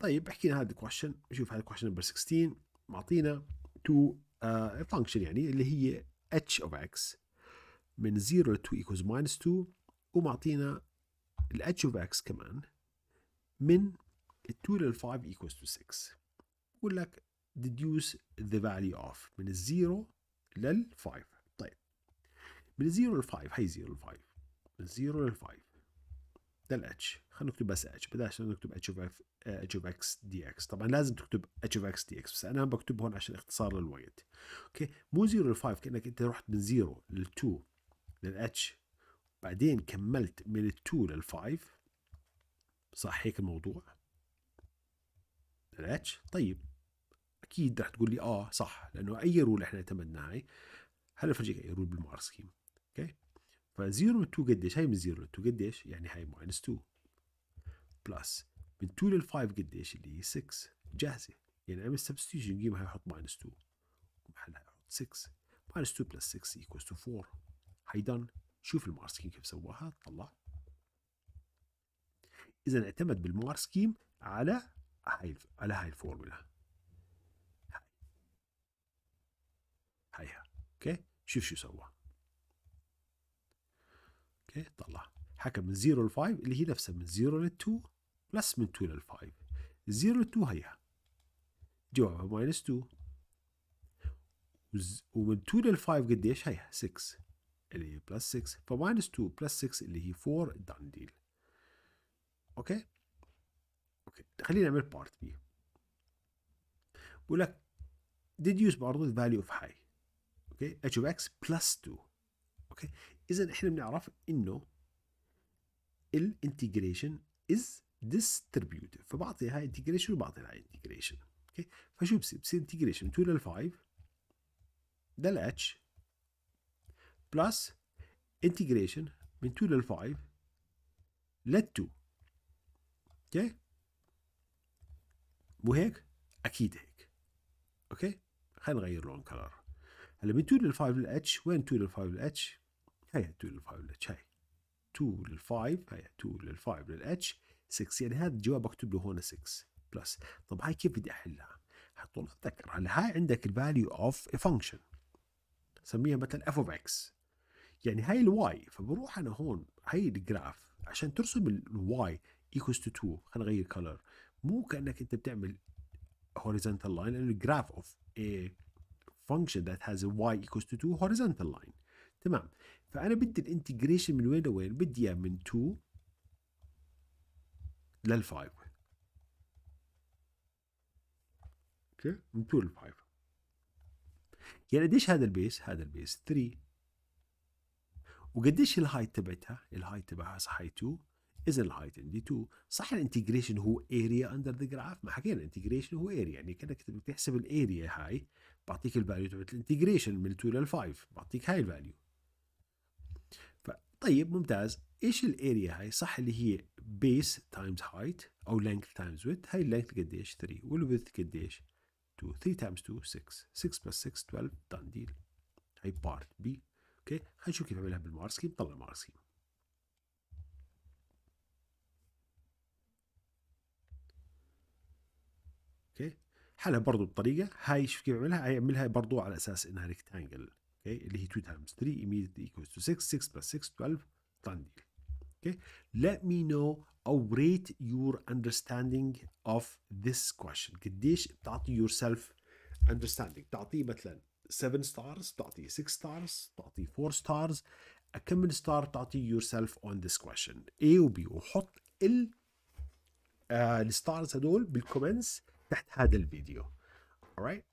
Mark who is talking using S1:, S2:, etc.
S1: طيب احكي لنا هذا الكويشن شوف هذا الكويشن نمبر 16 معطينا تو فانكشن آه، يعني اللي هي h of x من 0 ل 2 equals minus 2 ومعطينا ال h of x كمان من 2 لل 5 equals to 6 بقول لك deduce the value of من 0 لل 5 طيب من 0 لل 5 هي 0 لل 5 من 0 لل 5 ده الاتش خلينا نكتب بس اتش بدل نكتب اتش اوف اف اتش اوف اكس دي اكس طبعا لازم تكتب اتش اوف اكس دي اكس بس انا بكتب هون عشان اختصار للوقت اوكي مو 0 ل 5 كانك انت رحت من 0 لل 2 للاتش بعدين كملت من ال 2 لل 5 صح هيك الموضوع الاتش طيب اكيد رح تقول لي اه صح لانه اي رول احنا اعتمدناها هلا بفرجيك اي رول بالمار سكيم اوكي ف0 2 قديش هاي من 0 ل 2 قديش يعني هاي ماينس 2 بلس من 2 لل 5 قديش اللي هي 6 جاهزه يعني اعمل سبستيوشن قيمها يحط ماينس 2 ومحلها يحط 6 ماينس 2 بلس 6 ايكوز تو 4 هاي دن شوف المار سكيم كيف سواها طلع اذا اعتمد بالمار سكيم على هاي على هاي الفورمولا هاي هايها اوكي شوف شو سواها اوكي طلع حكم من 0 ل 5 اللي هي نفسها من 0 ل 2 بلس من 2 لل 5 0 ل 2 هيها جوابها ماينس 2 ومن 2 لل 5 قديش هيها 6 اللي هي بلس 6 فماينس 2 بلس 6 اللي هي 4 دان ديل اوكي اوكي خلينا نعمل بارت بي بقول لك deduce برضه the اوف of اوكي h of x بلس 2 اوكي اذا احنا بنعرف انه الانتجريشن از ديستريبيوتيف فبعطي هاي انتجريشن وبعطي هاي انتجريشن اوكي فشو بصير؟ بصير انتجريشن 2 لل 5 دل اتش بلس انتجريشن من 2 لل 5 لل 2 اوكي مو هيك؟ اكيد هيك اوكي خلينا نغير لون كلر هلا من 2 لل 5 لل اتش وين 2 لل 5 لل اتش؟ هيا 2 لل5 للاتش هاي 2 لل5 هيا 2 لل5 للاتش 6 يعني هذا الجواب اكتب له هون 6 بلس طب هاي كيف بدي احلها؟ حط لها تذكر هلا هاي عندك الفاليو اوف فانكشن سميها مثلا اف اوف اكس يعني هاي الواي فبروح انا هون هاي الجراف عشان ترسم الواي ايكوز تو 2 خلينا نغير كلر مو كانك انت بتعمل horizontal line لانه الجراف اوف a function that has a y equals to 2 horizontal line تمام فانا بدي الانتجريشن من وين لوين بدي اياه من 2 لل 5 اوكي من 2 لل 5 يعني قديش هذا البيس هذا البيس 3 وقديش الهايت تبعتها الهايت تبعها صح هي 2 اذا الهايت عندي 2 صح الانتجريشن هو اريا اندر ذا جراف ما حكينا الانتجريشن هو اريا يعني كانك تحسب الاريا هاي بعطيك الفاليو تبعت الانتجريشن من 2 لل 5 بعطيك هاي الفاليو طيب ممتاز ايش الاريا هاي صح اللي هي بيس تايمز هايت او لينث تايمز width هاي اللينث قديش 3 والwidth قديش 2 3 تايمز 2 6 6 بلس 6 12 دان ديل هاي بارت بي اوكي حنشوف كيف اعملها بالمارس سكيم طلع المارس سكيم اوكي حلها برضو بطريقه هاي شوف كيف اعملها هاي اعملها برضو على اساس انها ريكتانجل اوكي اللي هي 2 تايمز 3 immediately equals to 6 6 plus 6 12 طلع ندير اوكي let me know or rate your understanding of this question قديش بتعطي yourself understanding بتعطيه مثلا 7 stars بتعطيه 6 stars بتعطيه 4 stars كم من ستار تعطي yourself on this question A و B وحط ال الستارز stars هدول بالكومنتس تحت هذا الفيديو alright